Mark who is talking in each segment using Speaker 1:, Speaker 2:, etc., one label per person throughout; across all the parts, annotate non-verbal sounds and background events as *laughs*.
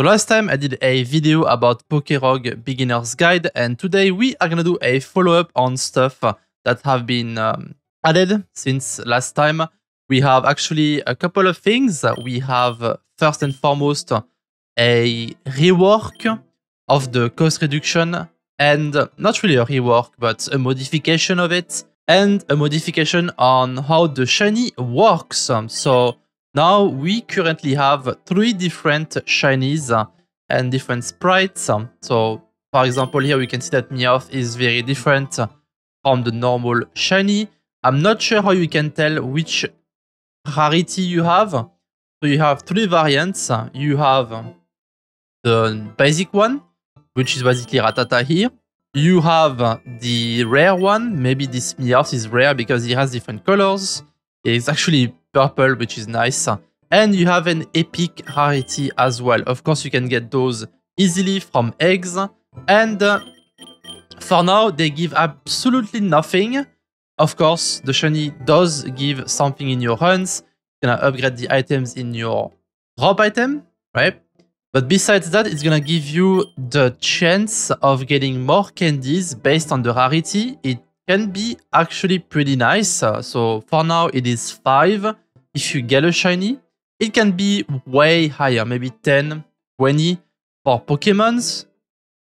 Speaker 1: So last time I did a video about Pokerog Beginner's Guide and today we are gonna do a follow-up on stuff that have been um, added since last time. We have actually a couple of things. We have uh, first and foremost a rework of the cost reduction and uh, not really a rework but a modification of it and a modification on how the shiny works. So now we currently have three different shinies and different sprites. So for example, here we can see that Meowth is very different from the normal shiny. I'm not sure how you can tell which rarity you have. So you have three variants. You have the basic one, which is basically Ratata here. You have the rare one. Maybe this Meowth is rare because it has different colors. It's actually purple, which is nice. And you have an epic rarity as well. Of course, you can get those easily from eggs. And uh, for now, they give absolutely nothing. Of course, the shiny does give something in your hands. It's gonna upgrade the items in your drop item, right? But besides that, it's gonna give you the chance of getting more candies based on the rarity. It can be actually pretty nice. Uh, so for now it is 5. If you get a shiny, it can be way higher, maybe 10, 20 for Pokemons.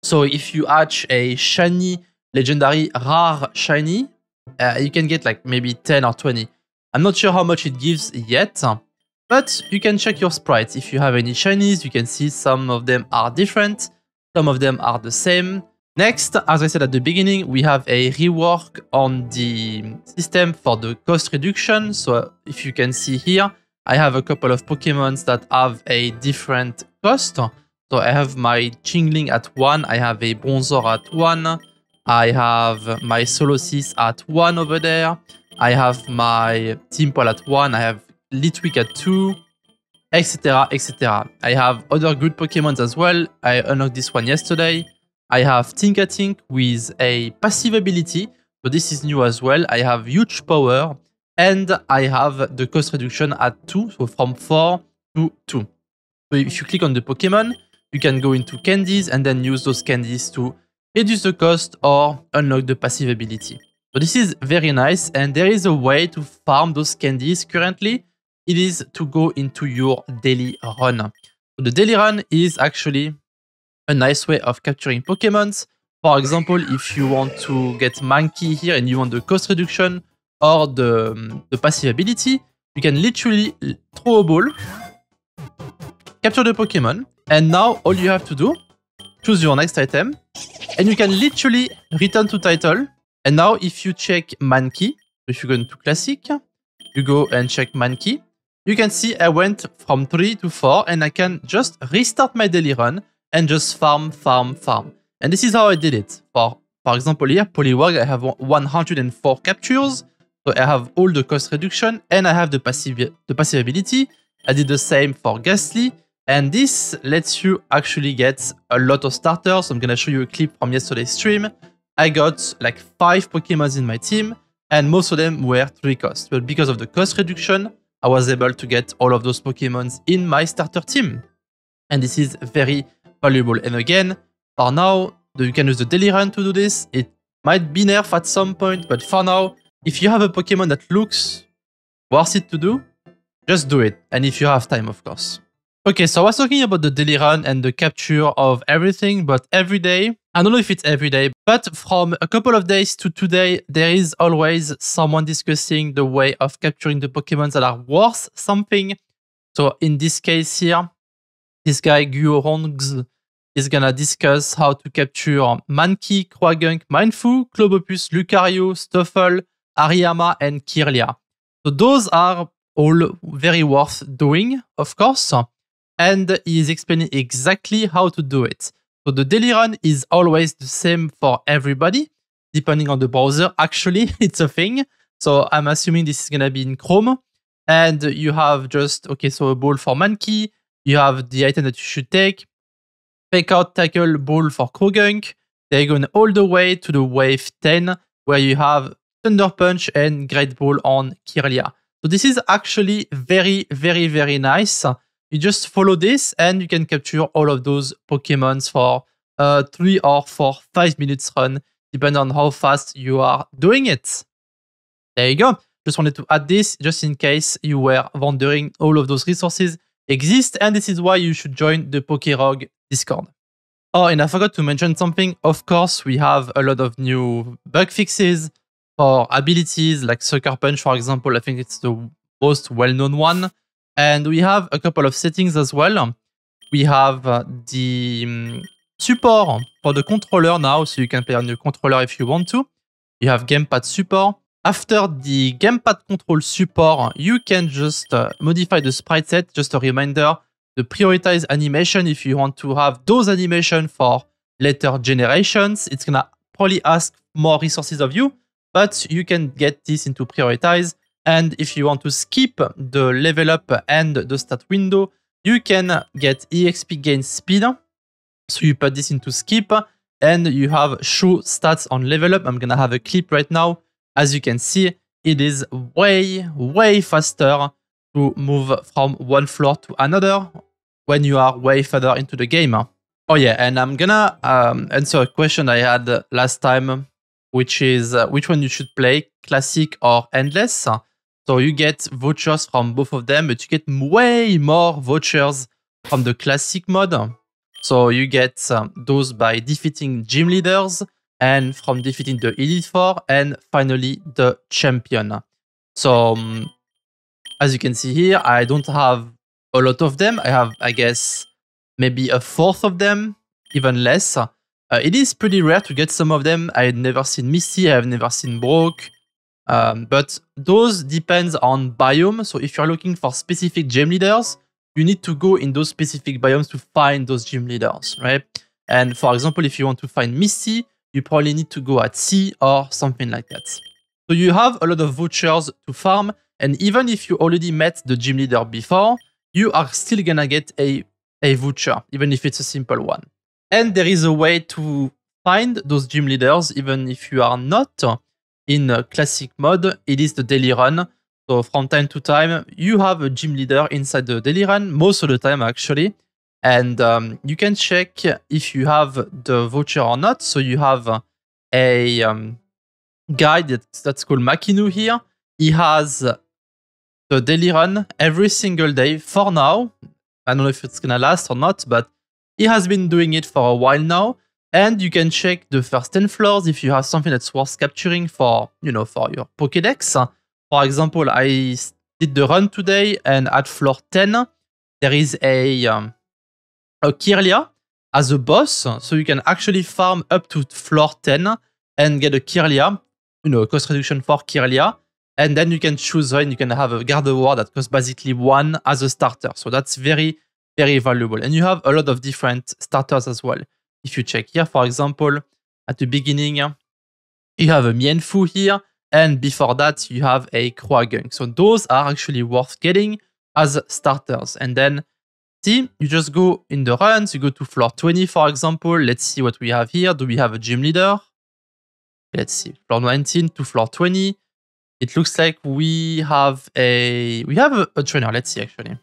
Speaker 1: So if you hatch a shiny, legendary, rare shiny, uh, you can get like maybe 10 or 20. I'm not sure how much it gives yet, uh, but you can check your sprites. If you have any shinies, you can see some of them are different, some of them are the same. Next, as I said at the beginning, we have a rework on the system for the cost reduction. So if you can see here, I have a couple of Pokemons that have a different cost. So I have my Chingling at 1, I have a Bronzor at 1, I have my Solosis at 1 over there, I have my Timpole at 1, I have Litwick at 2, etc, etc. I have other good Pokemons as well. I unlocked this one yesterday. I have Tinkatink with a passive ability, so this is new as well. I have huge power, and I have the cost reduction at 2, so from 4 to 2. So if you click on the Pokemon, you can go into candies and then use those candies to reduce the cost or unlock the passive ability. So this is very nice, and there is a way to farm those candies currently. It is to go into your daily run. So the daily run is actually a nice way of capturing Pokemons. For example, if you want to get Mankey here and you want the cost reduction or the, um, the passive ability, you can literally throw a ball, capture the Pokemon, and now all you have to do, choose your next item, and you can literally return to title. And now if you check Mankey, if you go into Classic, you go and check Mankey, you can see I went from 3 to 4 and I can just restart my daily run and just farm, farm, farm. And this is how I did it. For, for example, here, Polywag, I have 104 captures. So I have all the cost reduction and I have the passive, the passive ability. I did the same for Ghastly. And this lets you actually get a lot of starters. I'm going to show you a clip from yesterday's stream. I got like five Pokemons in my team and most of them were three cost. But because of the cost reduction, I was able to get all of those Pokemons in my starter team. And this is very, valuable. And again, for now, you can use the daily run to do this. It might be nerfed at some point, but for now, if you have a Pokemon that looks worth it to do, just do it. And if you have time, of course. Okay, so I was talking about the daily run and the capture of everything, but every day, I don't know if it's every day, but from a couple of days to today, there is always someone discussing the way of capturing the Pokémon that are worth something. So in this case here, this guy Guorongs is gonna discuss how to capture Mankey, Croagunk, Mindfu, Clobopus, Lucario, Stuffle, Ariyama, and Kirlia. So those are all very worth doing, of course. And he is explaining exactly how to do it. So the daily run is always the same for everybody, depending on the browser. *laughs* Actually, it's a thing. So I'm assuming this is gonna be in Chrome. And you have just, okay, so a ball for Mankey, you have the item that you should take. Fake out tackle ball for Krogunk. They're going all the way to the wave 10, where you have Thunder Punch and Great Ball on Kirlia. So this is actually very, very, very nice. You just follow this and you can capture all of those Pokemons for uh, three or four, five minutes run, depending on how fast you are doing it. There you go. Just wanted to add this just in case you were wondering all of those resources exist, and this is why you should join the Pokerog Discord. Oh, and I forgot to mention something. Of course, we have a lot of new bug fixes for abilities like Sucker Punch, for example. I think it's the most well-known one. And we have a couple of settings as well. We have uh, the um, support for the controller now, so you can play on your controller if you want to. You have gamepad support. After the gamepad control support, you can just uh, modify the sprite set. Just a reminder to prioritize animation if you want to have those animations for later generations. It's gonna probably ask more resources of you, but you can get this into prioritize. And if you want to skip the level up and the start window, you can get EXP gain speed. So you put this into skip and you have show stats on level up. I'm gonna have a clip right now as you can see, it is way, way faster to move from one floor to another when you are way further into the game. Oh yeah, and I'm gonna um, answer a question I had last time, which is uh, which one you should play, Classic or Endless. So you get vouchers from both of them, but you get way more vouchers from the Classic mode. So you get um, those by defeating gym leaders, and from defeating the Elite Four, and finally the champion. So, um, as you can see here, I don't have a lot of them. I have, I guess, maybe a fourth of them, even less. Uh, it is pretty rare to get some of them. I had never seen Misty, I have never seen Brock. Um, but those depends on biome. So if you're looking for specific gym leaders, you need to go in those specific biomes to find those gym leaders, right? And for example, if you want to find Misty, you probably need to go at sea or something like that. So you have a lot of vouchers to farm, and even if you already met the gym leader before, you are still gonna get a, a voucher, even if it's a simple one. And there is a way to find those gym leaders, even if you are not in classic mode, it is the daily run. So from time to time, you have a gym leader inside the daily run, most of the time actually, and um, you can check if you have the voucher or not. So you have a um, guide that's, that's called Makinu here. He has the daily run every single day for now. I don't know if it's gonna last or not, but he has been doing it for a while now. And you can check the first 10 floors if you have something that's worth capturing for, you know, for your Pokédex. For example, I did the run today and at floor 10, there is a um, uh, Kirlia as a boss, so you can actually farm up to floor 10 and get a Kirlia, you know, cost reduction for Kirlia. And then you can choose one. you can have a Gardevoir that costs basically one as a starter. So that's very, very valuable. And you have a lot of different starters as well. If you check here, for example, at the beginning, you have a Mienfu here. And before that, you have a Kroagung. So those are actually worth getting as starters. And then See, you just go in the runs, you go to floor 20, for example. Let's see what we have here. Do we have a gym leader? Let's see, floor 19 to floor 20. It looks like we have a we have a, a trainer. Let's see actually.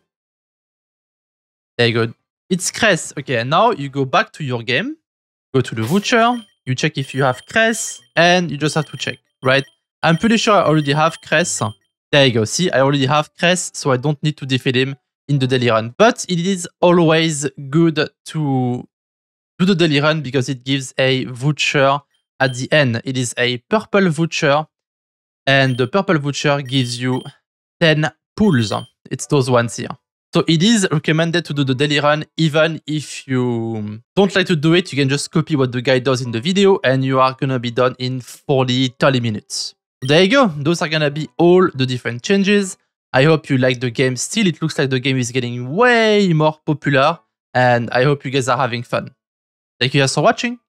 Speaker 1: There you go. It's Cress. Okay, and now you go back to your game, go to the voucher, you check if you have Cress, and you just have to check, right? I'm pretty sure I already have Cress. There you go. See, I already have Cress, so I don't need to defeat him in the daily run. But it is always good to do the daily run because it gives a voucher at the end. It is a purple voucher, and the purple voucher gives you 10 pulls. It's those ones here. So it is recommended to do the daily run, even if you don't like to do it, you can just copy what the guy does in the video and you are gonna be done in 40, 30 minutes. There you go, those are gonna be all the different changes. I hope you like the game still. It looks like the game is getting way more popular and I hope you guys are having fun. Thank you guys for watching.